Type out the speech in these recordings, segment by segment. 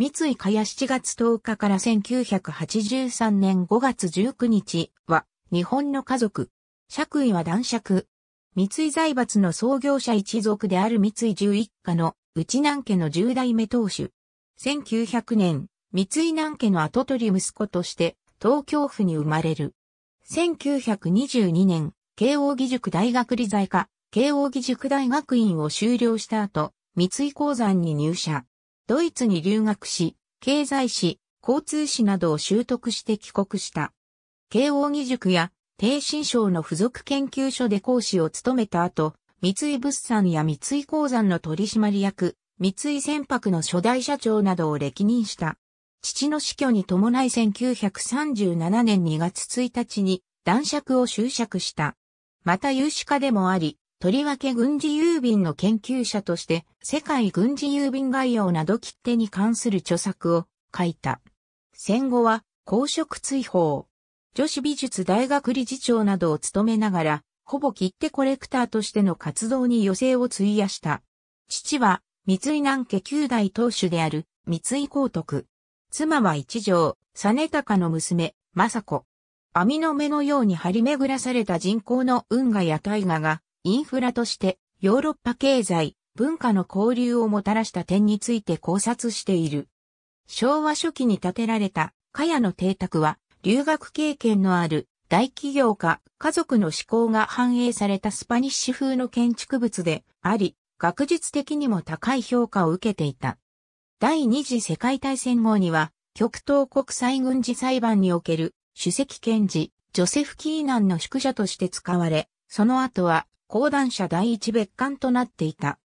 三井かや7月10日から1983年5月19日は、日本の家族。爵位は男爵。三井財閥の創業者一族である三井十一家の内南家の十代目当主。1900年、三井南家の後取り息子として東京府に生まれる。1922年、慶応義塾大学理財科、慶応義塾大学院を修了した後、三井鉱山に入社。ドイツに留学し、経済史、交通史などを習得して帰国した。慶応義塾や低新省の付属研究所で講師を務めた後、三井物産や三井鉱山の取締役、三井船舶の初代社長などを歴任した。父の死去に伴い1937年2月1日に男爵を就職した。また有志家でもあり、とりわけ軍事郵便の研究者として、世界軍事郵便概要など切手に関する著作を書いた。戦後は、公職追放。女子美術大学理事長などを務めながら、ほぼ切手コレクターとしての活動に余生を費やした。父は、三井南家九代当主である、三井光徳。妻は一条、実高の娘、政子。網の目のように張り巡らされた人口の運河や大河が、インフラとしてヨーロッパ経済、文化の交流をもたらした点について考察している。昭和初期に建てられたカヤの邸宅は留学経験のある大企業家、家族の思考が反映されたスパニッシュ風の建築物であり、学術的にも高い評価を受けていた。第二次世界大戦後には、極東国際軍事裁判における主席検事、ジョセフ・キーナンの宿舎として使われ、その後は講談社第一別館となっていた。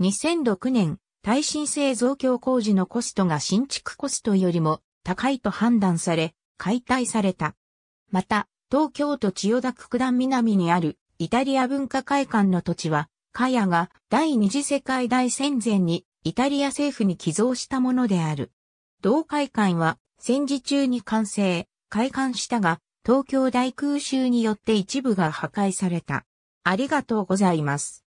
2006年、耐震性増強工事のコストが新築コストよりも高いと判断され、解体された。また、東京都千代田区九段南にあるイタリア文化会館の土地は、カヤが第二次世界大戦前にイタリア政府に寄贈したものである。同会館は戦時中に完成、開館したが、東京大空襲によって一部が破壊された。ありがとうございます。